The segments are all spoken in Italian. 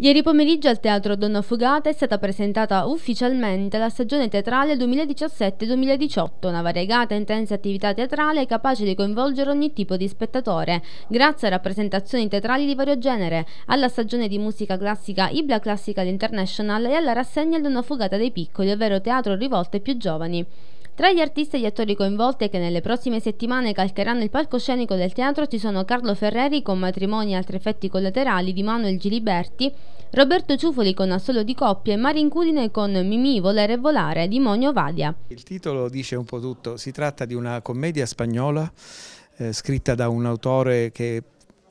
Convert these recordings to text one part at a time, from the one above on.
Ieri pomeriggio al Teatro Donna Fugata è stata presentata ufficialmente la stagione teatrale 2017-2018, una variegata e intensa attività teatrale capace di coinvolgere ogni tipo di spettatore, grazie a rappresentazioni teatrali di vario genere, alla stagione di musica classica Ibla Classical International e alla rassegna Donna Fugata dei Piccoli, ovvero teatro rivolto ai più giovani. Tra gli artisti e gli attori coinvolti che nelle prossime settimane calcheranno il palcoscenico del teatro ci sono Carlo Ferreri con Matrimoni e altri effetti collaterali di Manuel Giliberti, Roberto Ciufoli con Assolo di coppie e Marin Cudine con Mimì, Volere e Volare di Monio Vadia. Il titolo dice un po' tutto, si tratta di una commedia spagnola eh, scritta da un autore che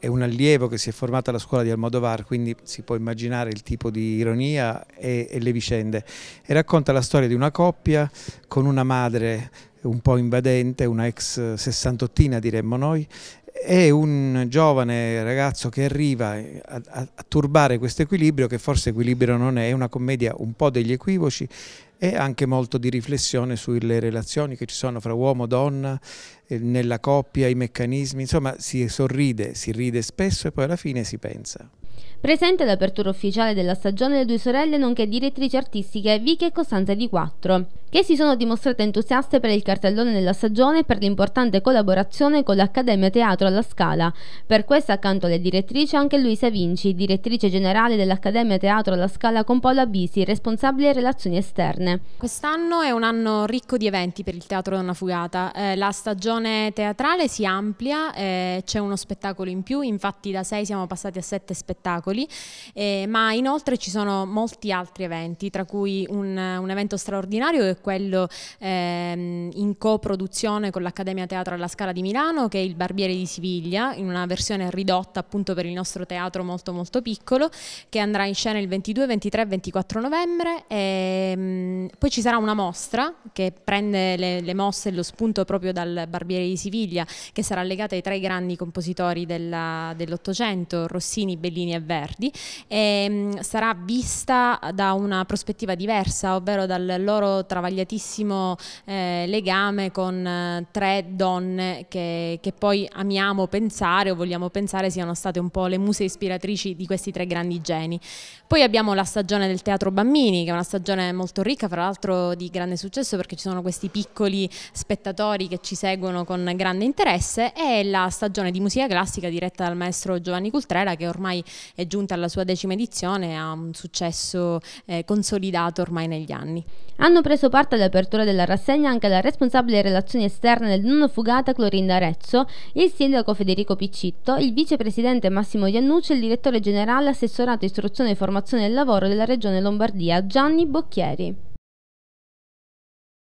è un allievo che si è formato alla scuola di Almodovar, quindi si può immaginare il tipo di ironia e, e le vicende. E racconta la storia di una coppia con una madre un po' invadente, una ex sessantottina diremmo noi, è un giovane ragazzo che arriva eh, a, a, a turbare questo equilibrio che forse equilibrio non è, è una commedia un po' degli equivoci e anche molto di riflessione sulle relazioni che ci sono fra uomo e donna, eh, nella coppia, i meccanismi, insomma si sorride, si ride spesso e poi alla fine si pensa. Presente all'apertura ufficiale della stagione le due sorelle, nonché direttrici artistiche Vicky e Costanza Di Quattro che si sono dimostrate entusiaste per il cartellone della stagione e per l'importante collaborazione con l'Accademia Teatro alla Scala. Per questo accanto alle direttrici anche Luisa Vinci, direttrice generale dell'Accademia Teatro alla Scala con Paola Bisi, responsabile relazioni esterne. Quest'anno è un anno ricco di eventi per il Teatro Donna Fugata. Eh, la stagione teatrale si amplia, eh, c'è uno spettacolo in più, infatti da sei siamo passati a sette spettacoli, eh, ma inoltre ci sono molti altri eventi, tra cui un, un evento straordinario che quello ehm, in coproduzione con l'Accademia Teatro alla Scala di Milano che è Il Barbiere di Siviglia in una versione ridotta appunto per il nostro teatro molto molto piccolo che andrà in scena il 22, 23 e 24 novembre e, ehm, mh, poi ci sarà una mostra che prende le, le mosse e lo spunto proprio dal Barbiere di Siviglia che sarà legata ai tre grandi compositori dell'Ottocento Rossini, Bellini e Verdi e ehm, mh, sarà vista da una prospettiva diversa ovvero dal loro travaglio travagliatissimo eh, legame con eh, tre donne che, che, poi amiamo pensare o vogliamo pensare siano state un po' le muse ispiratrici di questi tre grandi geni. Poi abbiamo la stagione del teatro bambini, che è una stagione molto ricca, fra l'altro di grande successo perché ci sono questi piccoli spettatori che ci seguono con grande interesse e la stagione di musica classica diretta dal maestro Giovanni Cultrera che ormai è giunta alla sua decima edizione e ha un successo eh, consolidato ormai negli anni. Hanno preso parte parte all'apertura della rassegna anche la responsabile relazioni esterne del nonno fugata Clorinda Arezzo, il sindaco Federico Piccitto, il vicepresidente Massimo Iannucci e il direttore generale assessorato istruzione, formazione e lavoro della regione Lombardia Gianni Bocchieri.